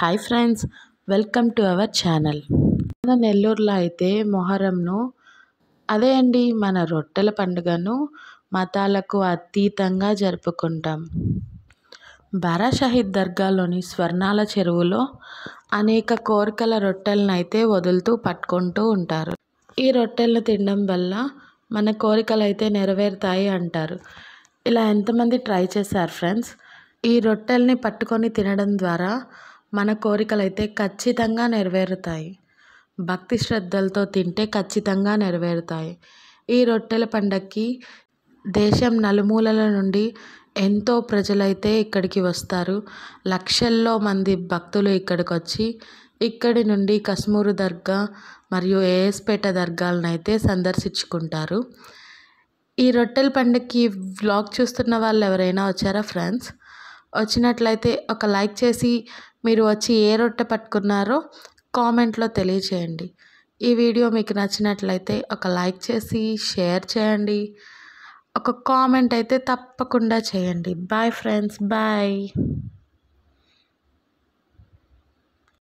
hi friends welcome to our channel మన నెల్లూరులో అయితే మొహరంను అదే అండి మన రొట్టెల పండుగను మతాలకు అతీతంగా జరుపుకుంటాం బారా షహీద్ దర్గాలోని స్వర్ణాల చెరువులో అనేక కోరికల రొట్టెలను అయితే వదులుతూ పట్టుకుంటూ ఉంటారు ఈ రొట్టెలను తినడం వల్ల మన కోరికలు అయితే నెరవేరుతాయి అంటారు ఇలా ఎంతమంది ట్రై చేశారు ఫ్రెండ్స్ ఈ రొట్టెల్ని పట్టుకొని తినడం ద్వారా మన కోరికలైతే ఖచ్చితంగా నెరవేరుతాయి భక్తి శ్రద్ధలతో తింటే ఖచ్చితంగా నెరవేరుతాయి ఈ రొట్టెల పండక్కి దేశం నలుమూలల నుండి ఎంతో ప్రజలైతే ఇక్కడికి వస్తారు లక్షల్లో మంది భక్తులు ఇక్కడికి వచ్చి ఇక్కడి నుండి కస్మూరు దర్గా మరియు ఏఎస్పేట దర్గాలను అయితే సందర్శించుకుంటారు ఈ రొట్టెల పండుగకి వ్లాగ్ చూస్తున్న వాళ్ళు ఎవరైనా వచ్చారా ఫ్రెండ్స్ వచ్చినట్లయితే ఒక లైక్ చేసి మీరు వచ్చి ఏ రొట్టె పట్టుకున్నారో కామెంట్లో తెలియచేయండి ఈ వీడియో మీకు నచ్చినట్లయితే ఒక లైక్ చేసి షేర్ చేయండి ఒక కామెంట్ అయితే తప్పకుండా చేయండి బాయ్ ఫ్రెండ్స్ బాయ్